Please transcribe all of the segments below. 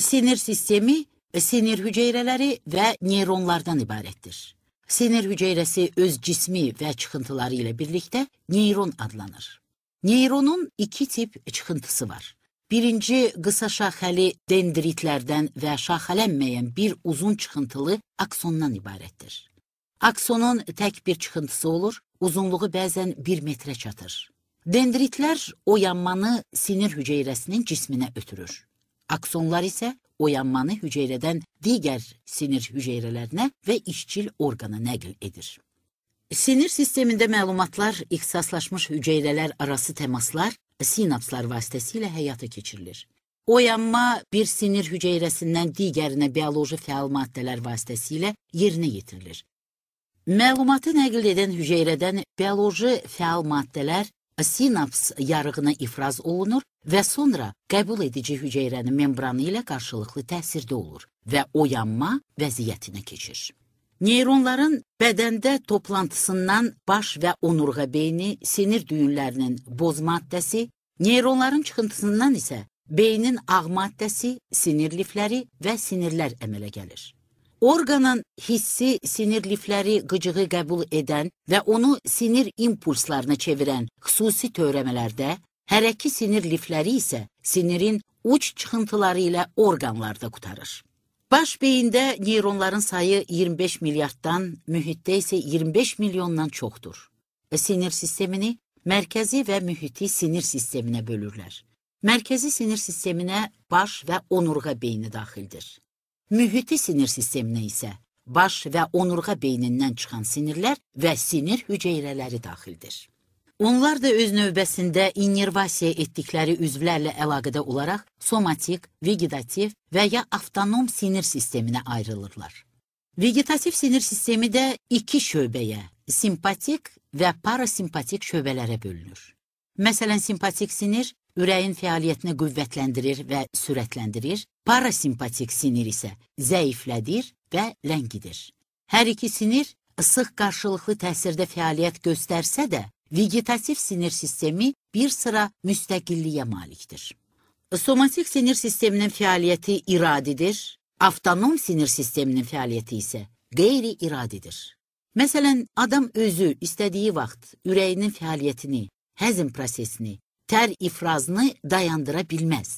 Sinir sistemi sinir hüceyrələri və neyronlardan ibarətdir. Sinir hüceyrəsi öz cismi və çıxıntıları ilə birlikdə neyron adlanır. Neyronun iki tip çıxıntısı var. Birinci qısa şaxəli dendritlərdən və şaxələnməyən bir uzun çıxıntılı aksondan ibarətdir. Aksonun tək bir çıxıntısı olur, uzunluğu bəzən 1 metrə çatır. Dendritlər oyanmanı sinir hüceyrəsinin cisminə ötürür. Aksonlar isə oyanmanı hüceyrədən digər sinir hüceyrələrinə və işçil orqana nəql edir. Sinir sistemində məlumatlar, ixtisaslaşmış hüceyrələr arası təmaslar, sinapslar vasitəsilə həyata keçirilir. Oyanma bir sinir hüceyrəsindən digərinə bioloji fəal maddələr vasitəsilə yerinə yetirilir. Məlumatı nəql edən hüceyrədən bioloji fəal maddələr sinaps yarığına ifraz olunur və sonra qəbul edici hüceyrənin membranı ilə qarşılıqlı təsirdə olur və oyanma vəziyyətinə keçir. Neyronların bədəndə toplantısından baş və onurğa beyni, sinir düyünlərinin boz maddəsi, neyronların çıxıntısından isə beynin ağ maddəsi, sinir lifləri və sinirlər əmələ gəlir. Orqanın hissi sinir lifləri qıcığı qəbul edən və onu sinir impulslarına çevirən xüsusi törəmələrdə, hərəki sinir lifləri isə sinirin uç çıxıntıları ilə orqanlarda qutarır. Baş beyində neyronların sayı 25 milyarddan, mühitdə isə 25 milyondan çoxdur. Sinir sistemini mərkəzi və mühiti sinir sisteminə bölürlər. Mərkəzi sinir sisteminə baş və onurğa beyni daxildir. Mühiti sinir sisteminə isə baş və onurğa beynindən çıxan sinirlər və sinir hüceyrələri daxildir. Onlar da öz növbəsində innervasiya etdikləri üzvlərlə əlaqədə olaraq somatik, vegetativ və ya avtonom sinir sisteminə ayrılırlar. Vegetativ sinir sistemi də iki şöbəyə, simpatik və parasimpatik şöbələrə bölünür. Məsələn, simpatik sinir ürəyin fəaliyyətini qüvvətləndirir və sürətləndirir, parasimpatik sinir isə zəiflədir və ləngidir. Hər iki sinir ısıq qarşılıqlı təsirdə fəaliyyət göstərsə də, vegetativ sinir sistemi bir sıra müstəqilliyə malikdir. Somatik sinir sisteminin fəaliyyəti iradidir, avtonom sinir sisteminin fəaliyyəti isə qeyri-iradidir. Məsələn, adam özü istədiyi vaxt ürəyinin fəaliyyətini, həzm prosesini ter ifrazını dayandıra bilməz.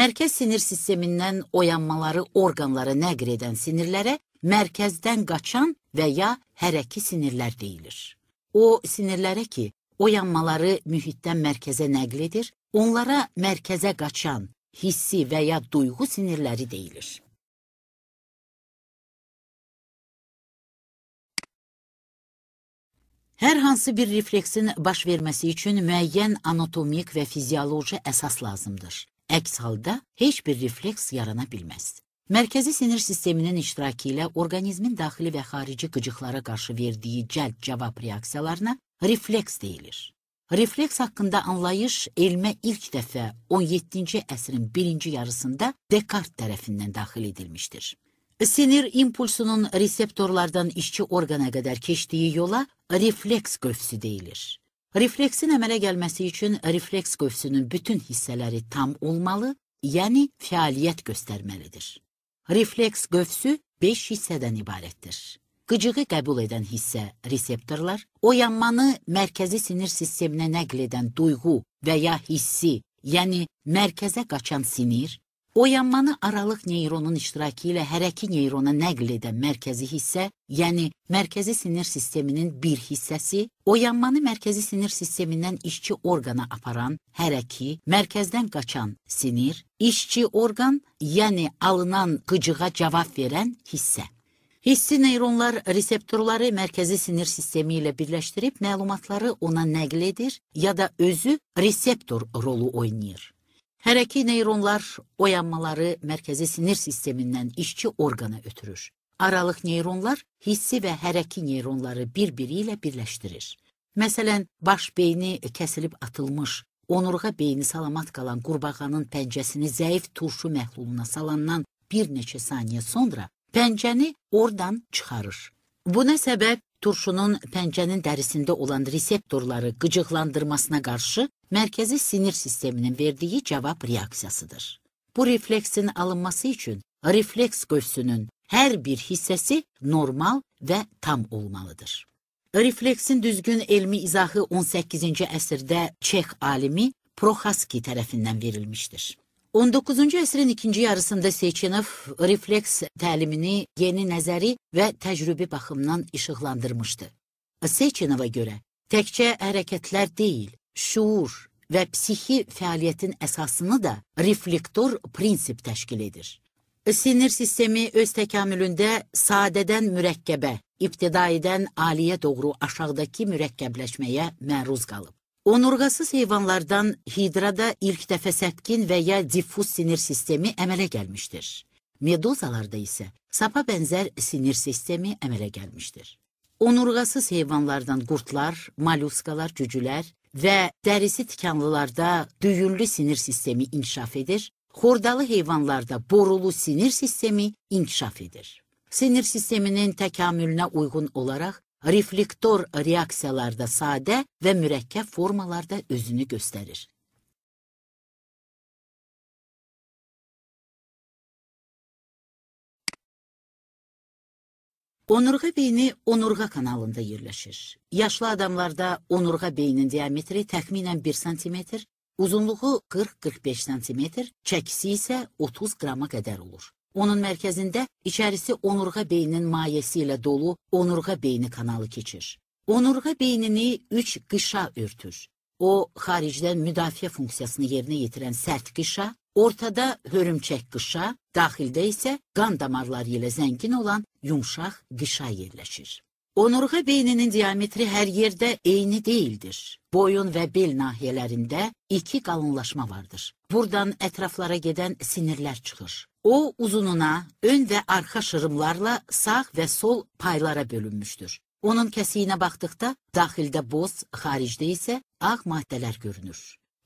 Mərkəz sinir sistemindən oyanmaları orqanlara nəql edən sinirlərə mərkəzdən qaçan və ya hərəki sinirlər deyilir. O sinirlərə ki, oyanmaları mühitdən mərkəzə nəql edir, onlara mərkəzə qaçan hissi və ya duyğu sinirləri deyilir. Hər hansı bir refleksin baş verməsi üçün müəyyən anatomik və fizioloji əsas lazımdır. Əks halda heç bir refleks yarana bilməz. Mərkəzi sinir sisteminin iştirakı ilə orqanizmin daxili və xarici qıcıqlara qarşı verdiyi cəlb-cavab reaksiyalarına refleks deyilir. Refleks haqqında anlayış elmə ilk dəfə 17-ci əsrin birinci yarısında Descartes tərəfindən daxil edilmişdir. Sinir impulsunun reseptorlardan işçi organa kadar keçdiyi yola refleks qövsü deyilir. Refleksin əmələ gəlməsi üçün refleks qövsünün bütün hissələri tam olmalı, yəni fəaliyyət göstərməlidir. Refleks qövsü 5 hissədən ibarətdir. Qıcığı qəbul edən hissə reseptorlar, oyanmanı mərkəzi sinir sisteminə nəql edən duyğu və ya hissi, yəni mərkəzə qaçan sinir, Boyanmanı aralıq neyronun iştirakı ilə hərəki neyrona nəql edən mərkəzi hissə, yəni mərkəzi sinir sisteminin bir hissəsi, oyanmanı mərkəzi sinir sistemindən işçi orqana aparan hərəki, mərkəzdən qaçan sinir, işçi orqan, yəni alınan qıcığa cavab verən hissə. Hissi neyronlar reseptorları mərkəzi sinir sistemi ilə birləşdirib məlumatları ona nəql edir ya da özü reseptor rolu oynayır. Hərəki neyronlar oyanmaları mərkəzi sinir sistemindən işçi orqana ötürür. Aralıq neyronlar hissi və hərəki neyronları bir-biri ilə birləşdirir. Məsələn, baş beyni kəsilib atılmış, onurğa beyni salamat qalan qurbağanın pəncəsini zəif turşu məhluluna salandan bir neçə saniyə sonra pəncəni oradan çıxarır. Buna səbəb turşunun pəncənin dərisində olan reseptorları qıcıqlandırmasına qarşı mərkəzi sinir sisteminin verdiyi cavab reaksiyasıdır. Bu refleksin alınması üçün refleks qövsünün hər bir hissəsi normal və tam olmalıdır. Refleksin düzgün elmi izahı 18-ci əsrdə Çex alimi Proxaski tərəfindən verilmişdir. 19. əsrin ikinci yarısında Seçinov refleks təlimini yeni nəzəri və təcrübi baxımdan işıqlandırmışdı. Seçinova görə təkcə hərəkətlər deyil, şuur və psixi fəaliyyətin əsasını da reflektor prinsip təşkil edir. Sinir sistemi öz təkamülündə sadədən mürəkkəbə, ibtidaidən aliyə doğru aşağıdakı mürəkkəbləşməyə məruz qalıb. Onurğasız heyvanlardan hidrada ilk dəfə sətkin və ya diffuz sinir sistemi əmələ gəlmişdir. Meduzalarda isə sapa bənzər sinir sistemi əmələ gəlmişdir. Onurğasız heyvanlardan qurtlar, molluskalar, cücülər və dərisi tikanlılarda düyünlü sinir sistemi inkişaf edir, xordalı heyvanlarda borulu sinir sistemi inkişaf edir. Sinir sisteminin təkamülünə uyğun olaraq reflektor reaksiyalarda sadə və mürəkkəb formalarda özünü göstərir. Onurğa beyni onurğa kanalında yerləşir. Yaşlı adamlarda onurğa beynin diametri təxminən 1 sm, uzunluğu 40-45 sm, çəkisi isə 30 qrama qədər olur. Onun mərkəzində içərisi onurğa beynin mayesi ilə dolu onurğa beyni kanalı keçir. Onurğa beynini üç qışa örtür. O, xaricdən müdafiə funksiyasını yerinə yetirən sərt qışa, ortada hörümçək qışa, daxildə isə qan damarları ilə zəngin olan yumşaq qışa yerləşir. Onurğa beyninin diametri hər yerdə eyni deyildir. Boyun və bel nahiyələrində iki qalınlaşma vardır. Buradan ətraflara gedən sinirlər çıxır. O, uzununa, ön və arxa şırımlarla sağ və sol paylara bölünmüşdür. Onun kəsiyinə baxdıqda, daxildə boz, xaricdə isə ağ maddələr görünür.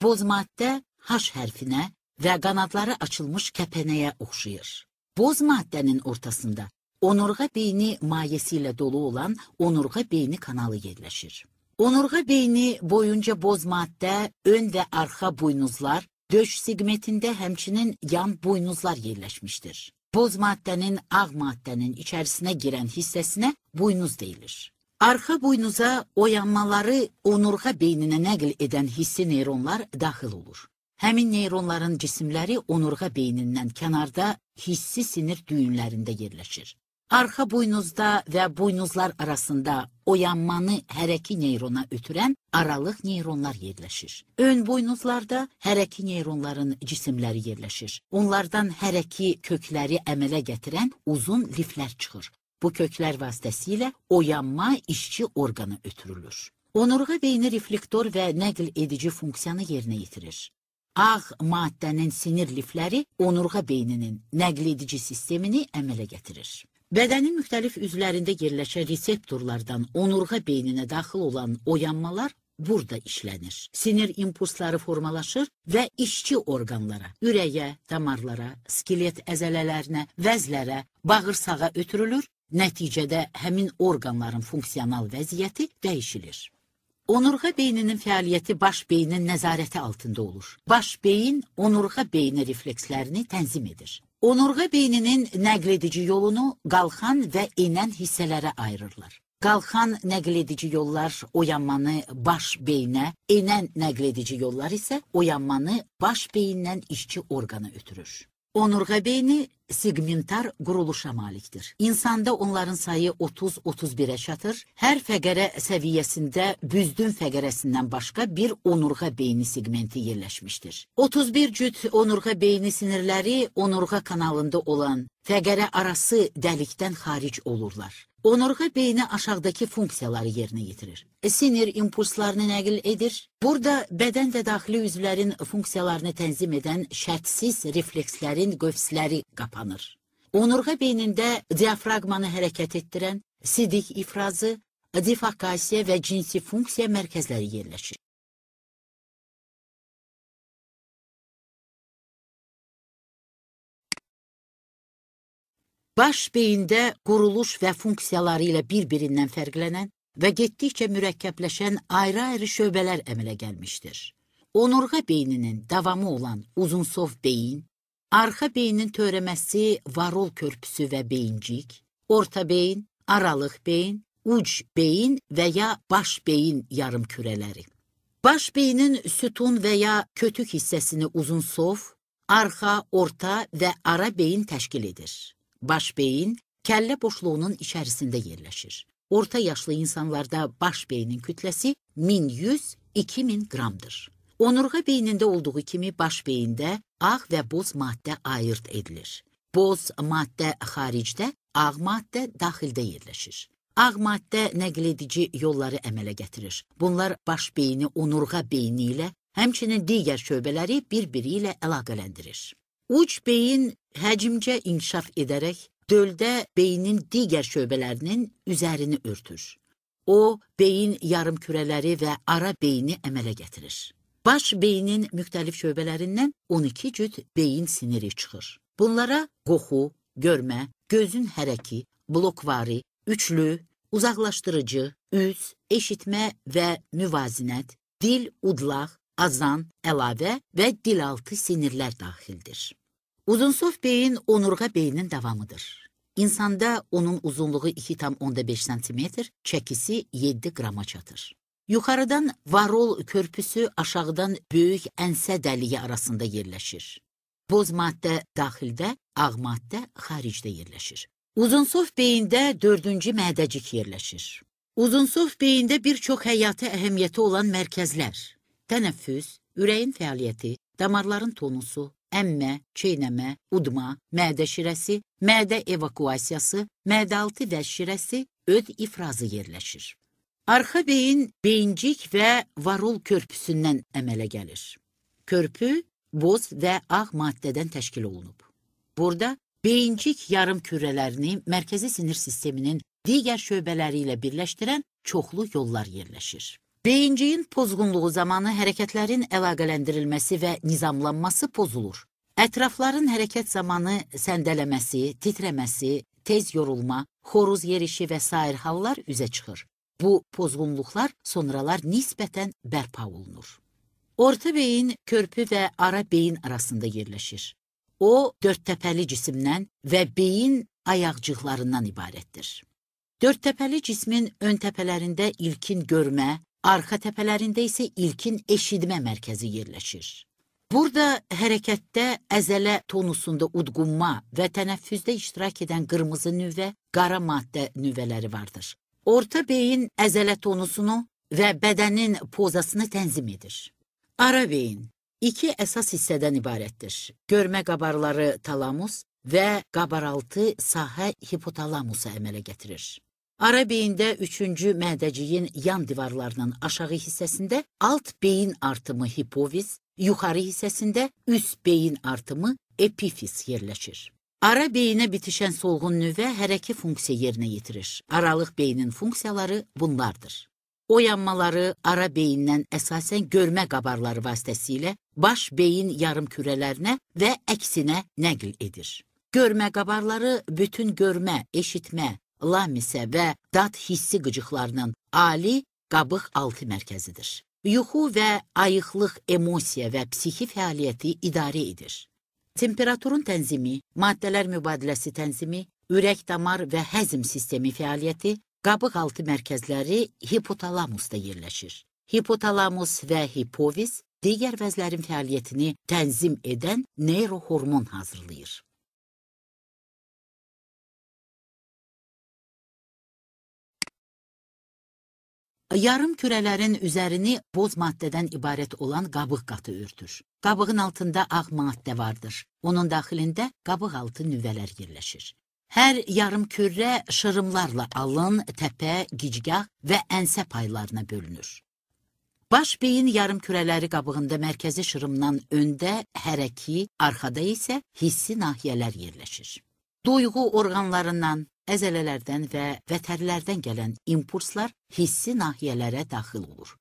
Boz maddə H hərfinə və qanadları açılmış kəpənəyə oxşayır. Boz maddənin ortasında onurğa beyni mayesi ilə dolu olan onurğa beyni kanalı yerləşir. Onurğa beyni boyunca boz maddə, ön və arxa buynuzlar, döş segmentində həmçinin yan buynuzlar yerləşmişdir. Boz maddənin ağ maddənin içərisinə girən hissəsinə buynuz deyilir. Arxa buynuza oyanmaları onurğa beyninə nəql edən hissi neyronlar daxil olur. Həmin neyronların cisimləri onurğa beynindən kənarda hissi sinir düyünlərində yerləşir. Arxa buynuzda və buynuzlar arasında oyanmanı hərəki neyrona ötürən aralıq neyronlar yerləşir. Ön buynuzlarda hərəki neyronların cisimləri yerləşir. Onlardan hərəki kökləri əmələ gətirən uzun liflər çıxır. Bu köklər vasitəsilə oyanma işçi orqanı ötürülür. Onurğa beyni reflektor və nəql edici funksiyanı yerinə yetirir. Ağ maddənin sinir lifləri onurğa beyninin nəql edici sistemini əmələ gətirir. Bədənin müxtəlif üzvlərində yerləşən reseptorlardan onurğa beyninə daxil olan oyanmalar burada işlənir. Sinir impulsları formalaşır və işçi orqanlara, ürəyə, damarlara, skelet əzələlərinə, vəzlərə, bağırsağa ötürülür, nəticədə həmin orqanların funksional vəziyyəti dəyişilir. Onurğa beyninin fəaliyyəti baş beynin nəzarəti altında olur. Baş beyin onurğa beyni reflekslərini tənzim edir. Onurğa beyninin nəql edici yolunu qalxan və enən hissələrə ayırırlar. Qalxan nəql edici yollar oyanmanı baş beyinə, enən nəql edici yollar isə oyanmanı baş beyindən işçi orqana ötürür. Onurğa beyni segmentar quruluşa malikdir. İnsanda onların sayı 30-31-ə çatır. Hər fəqərə səviyyəsində büzdün fəqərəsindən başqa bir onurğa beyni segmenti yerləşmişdir. 31 cüt onurğa beyni sinirləri onurğa kanalında olan fəqərə arası dəlikdən xaric olurlar. Onurğa beyni aşağıdakı funksiyaları yerinə yetirir. Sinir impulslarını nəql edir. Burada bədən və daxili üzvlərin funksiyalarını tənzim edən şərtsiz reflekslərin qövsləri qapanır anır. Onurğa beynində diafraqmanı hərəkət etdirən sidik ifrazı, difakasiya və cinsi funksiya mərkəzləri yerləşir. Baş beyində quruluş və funksiyaları ilə bir-birindən fərqlənən və getdikcə mürəkkəbləşən ayrı-ayrı şöbələr əmələ gəlmişdir. Onurğa beyninin davamı olan uzunsov beyin, Arxa beynin törəməsi varol körpüsü və beyincik, orta beyin, aralıq beyin, uc beyin və ya baş beyin yarım kürələri. Baş beynin sütun və ya kötük hissəsini uzunsov, arxa, orta və ara beyin təşkil edir. Baş beyin kəllə boşluğunun içərisində yerləşir. Orta yaşlı insanlarda baş beynin kütləsi 1100-2000 qramdır. Onurğa beynində olduğu kimi baş beyində ağ və boz maddə ayırd edilir. Boz maddə xaricdə, ağ maddə daxildə yerləşir. Ağ maddə nəql edici yolları əmələ gətirir. Bunlar baş beyni onurğa beyni ilə, həmçinin digər şöbələri bir-biri ilə əlaqələndirir. Uc beyin həcmcə inkişaf edərək döldə beynin digər şöbələrinin üzərini örtür. O, beyin yarımkürələri və ara beyni əmələ gətirir. Baş beynin müxtəlif şöbələrindən 12 cüt beyin siniri çıxır. Bunlara qoxu, görmə, gözün hərəki, blokvari, üçlü, uzaqlaşdırıcı, üz, eşitmə və müvazinət, dil, udlaq, azan, əlavə və dilaltı sinirlər daxildir. Uzunsov beyin onurğa beynin davamıdır. İnsanda onun uzunluğu 2,5 sm, çəkisi 7 qrama çatır. Yuxarıdan Varol körpüsü aşağıdan Böyük Ənsə dəliyi arasında yerləşir. Boz maddə daxildə, ağ maddə xaricdə yerləşir. Uzunsov beyində dördüncü mədəcik yerləşir. Uzunsov beyində bir çox həyati əhəmiyyəti olan mərkəzlər, tənəffüs, ürəyin fəaliyyəti, damarların tonusu, əmmə, çeynəmə, udma, mədə şirəsi, mədə evakuasiyası, mədə altı və şirəsi, öd ifrazı yerləşir. Arxa beyin beyincik və varol körpüsündən əmələ gəlir. Körpü boz və ağ maddədən təşkil olunub. Burada beyincik yarım kürələrini mərkəzi sinir sisteminin digər şöbələri ilə birləşdirən çoxlu yollar yerləşir. Beyinciyin pozğunluğu zamanı hərəkətlərin əlaqələndirilməsi və nizamlanması pozulur. Ətrafların hərəkət zamanı səndələməsi, titrəməsi, tez yorulma, xoruz yerişi və sair hallar üzə çıxır. Bu pozğunluqlar sonralar nisbətən bərpa olunur. Orta beyin körpü və ara beyin arasında yerləşir. O, dördtəpəli cisimdən və beyin ayaqcıqlarından ibarətdir. Dördtəpəli cismin ön təpələrində ilkin görmə, arxa təpələrində isə ilkin eşidmə mərkəzi yerləşir. Burada hərəkətdə əzələ tonusunda udqunma və tənəffüsdə iştirak edən qırmızı nüvə, qara maddə nüvələri vardır orta beyin əzələ tonusunu və bədənin pozasını tənzim edir. Ara beyin iki əsas hissədən ibarətdir. Görmə qabarları talamus və qabaraltı sahə hipotalamusu əmələ gətirir. Ara beyində üçüncü mədəciyin yan divarlarının aşağı hissəsində alt beyin artımı hipoviz, yuxarı hissəsində üst beyin artımı epifiz yerləşir. Ara beyinə bitişən solğun nüvə hərəki funksiya yerinə yetirir. Aralıq beynin funksiyaları bunlardır. Oyanmaları ara beyindən əsasən görmə qabarları vasitəsilə baş beyin yarım kürələrinə və əksinə nəql edir. Görmə qabarları bütün görmə, eşitmə, lamisə və dad hissi qıcıqlarının ali qabıq altı mərkəzidir. Yuxu və ayıqlıq emosiya və psixi fəaliyyəti idarə edir temperaturun tənzimi, maddələr mübadiləsi tənzimi, ürək-damar və həzm sistemi fəaliyyəti, qabıq altı mərkəzləri hipotalamusda yerləşir. Hipotalamus və hipoviz digər vəzlərin fəaliyyətini tənzim edən neyrohormon hazırlayır. Yarım kürələrin üzerini boz maddədən ibarət olan qabıq qatı örtür. Qabığın altında ağ maddə vardır. Onun daxilində qabıq altı nüvələr yerləşir. Hər yarım kürə şırımlarla alın, təpə, gicgah və ensə paylarına bölünür. Baş beyin yarım kürələri qabığında mərkəzi şırımdan öndə hərəki, arxada isə hissi nahiyələr yerləşir duyğu orqanlarından, əzələlərdən və vətərlərdən gələn impulslar hissi nahiyələrə daxil olur.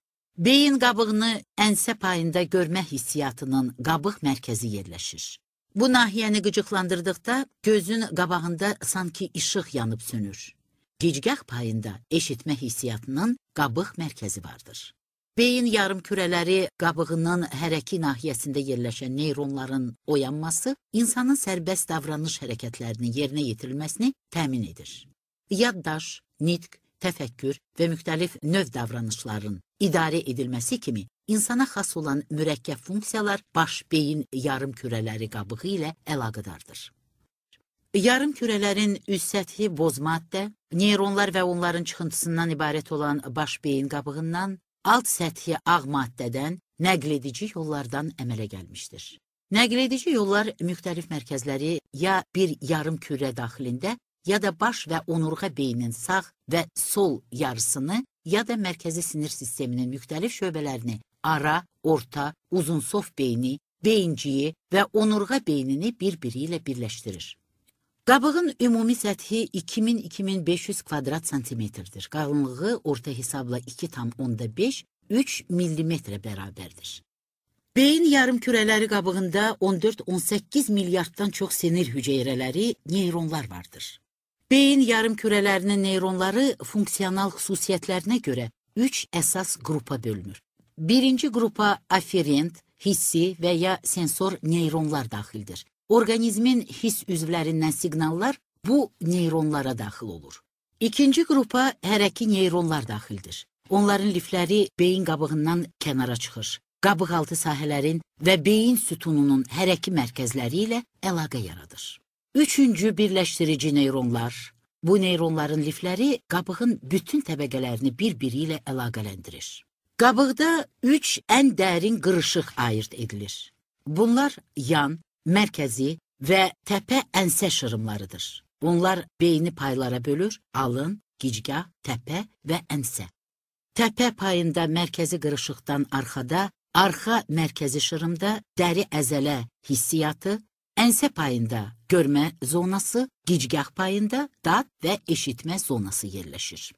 Beyin qabığını ensə payında görmə hissiyatının qabıq mərkəzi yerləşir. Bu nahiyəni qıcıqlandırdıqda gözün qabağında sanki işıq yanıb sönür. Gicgah payında eşitmə hissiyatının qabıq mərkəzi vardır. Beyin yarımkürələri qabığının hərəki nahiyəsində yerləşən neyronların oyanması insanın sərbəst davranış hərəkətlərinin yerinə yetirilməsini təmin edir. Yaddaş, nitq, təfəkkür və müxtəlif növ davranışların idarə edilməsi kimi insana xas olan mürəkkəb funksiyalar baş beyin yarımkürələri qabığı ilə əlaqədardır. Yarımkürələrin üst səthi boz maddə, neyronlar və onların çıxıntısından ibarət olan baş beyin qabığından alt səthi ağ maddədən nəql edici yollardan əmələ gəlmişdir. Nəql edici yollar müxtəlif mərkəzləri ya bir yarım kürə daxilində, ya da baş və onurğa beynin sağ və sol yarısını, ya da mərkəzi sinir sisteminin müxtəlif şöbələrini, ara, orta, uzunsof beyni, beyinciyi və onurğa beynini bir-biri ilə birləşdirir. Qabığın ümumi səthi 2000-2500 kvadrat santimetrdir. Qalınlığı orta hesabla 2,5-3 millimetrə bərabərdir. Beyin yarımkürələri qabığında 14-18 milyarddan çox sinir hüceyrələri, neyronlar vardır. Beyin yarımkürələrinin neyronları funksional xüsusiyyətlərinə görə 3 əsas qrupa bölünür. Birinci qrupa aferent, hissi və ya sensor neyronlar daxildir. Orqanizmin his üzvlərindən siqnallar bu neyronlara daxil olur. İkinci qrupa hərəki neyronlar daxildir. Onların lifləri beyin qabığından kənara çıxır. Qabıqaltı sahələrin və beyin sütununun hərəki mərkəzləri ilə əlaqə yaradır. Üçüncü birləşdirici neyronlar. Bu neyronların lifləri qabığın bütün təbəqələrini bir-biri ilə əlaqələndirir. Qabıqda üç ən dərin qırışıq ayırt edilir. Bunlar yan, merkezi ve tepe ense şırımlarıdır. Bunlar beyni paylara bölür, alın, gicgah, tepe ve ense. Tepe payında merkezi qırışıqdan arkada, arka merkezi şırımda deri əzələ hissiyatı, ense payında görme zonası, gicgah payında dad ve eşitme zonası yerleşir.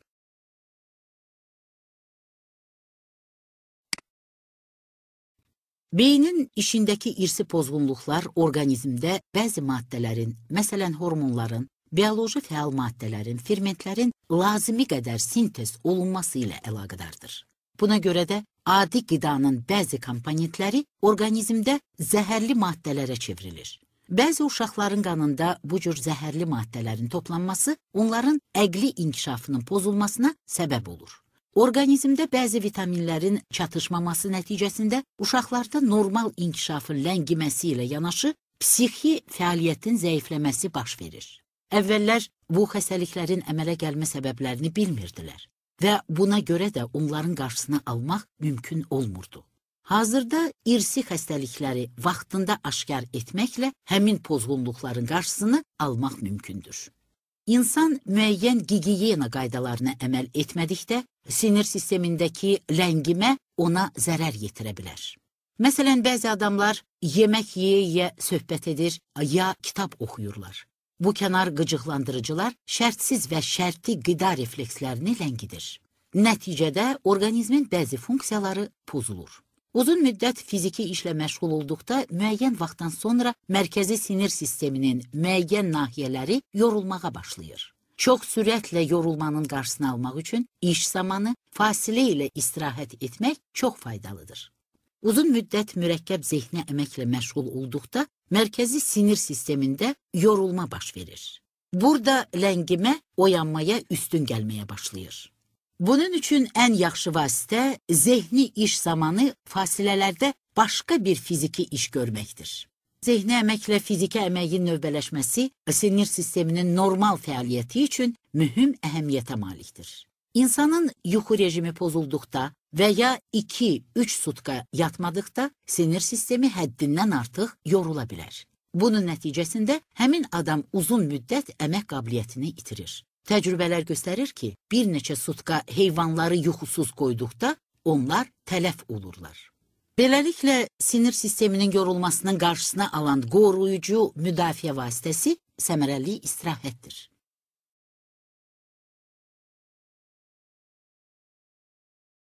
Beynin işindəki irsi pozğunluqlar orqanizmdə bəzi maddələrin, məsələn hormonların, bioloji fəal maddələrin, fermentlərin lazımi qədər sintez olunması ilə əlaqədardır. Buna görə də adi qidanın bəzi komponentləri orqanizmdə zəhərli maddələrə çevrilir. Bəzi uşaqların qanında bu cür zəhərli maddələrin toplanması onların əqli inkişafının pozulmasına səbəb olur. Orqanizmdə bəzi vitaminlərin çatışmaması nəticəsində uşaqlarda normal inkişafın ləngiməsi ilə yanaşı psixi fəaliyyətin zəifləməsi baş verir. Əvvəllər bu xəstəliklərin əmələ gəlmə səbəblərini bilmirdilər və buna görə də onların qarşısını almaq mümkün olmurdu. Hazırda irsi xəstəlikləri vaxtında aşkar etməklə həmin pozğunluqların qarşısını almaq mümkündür. İnsan müəyyən gigiyena qaydalarına əməl etmədikdə sinir sistemindəki ləngimə ona zərər yetirə bilər. Məsələn, bəzi adamlar yemək yeyə-yeyə söhbət edir, ya kitab oxuyurlar. Bu kənar qıcıqlandırıcılar şərtsiz və şərti qida reflekslərini ləngidir. Nəticədə orqanizmin bəzi funksiyaları pozulur. Uzun müddət fiziki işlə məşğul olduqda müəyyən vaxtdan sonra mərkəzi sinir sisteminin müəyyən nahiyələri yorulmağa başlayır. Çox sürətlə yorulmanın qarşısını almaq üçün iş zamanı fasilə ilə istirahət etmək çox faydalıdır. Uzun müddət mürəkkəb zehni əməklə məşğul olduqda mərkəzi sinir sistemində yorulma baş verir. Burada ləngimə oyanmaya üstün gəlməyə başlayır. Bunun üçün ən yaxşı vasitə zehni iş zamanı fasilələrdə başqa bir fiziki iş görməkdir. Zehni əməklə fiziki əməyin növbələşməsi sinir sisteminin normal fəaliyyəti üçün mühüm əhəmiyyətə malikdir. İnsanın yuxu rejimi pozulduqda və ya 2-3 sutka yatmadıqda sinir sistemi həddindən artıq yorula bilər. Bunun nəticəsində həmin adam uzun müddət əmək qabiliyyətini itirir. Təcrübələr göstərir ki, bir neçə sutka heyvanları yuxusuz qoyduqda onlar tələf olurlar. Beləliklə, sinir sisteminin yorulmasının qarşısına alan qoruyucu müdafiə vasitəsi səmərəli istirahətdir.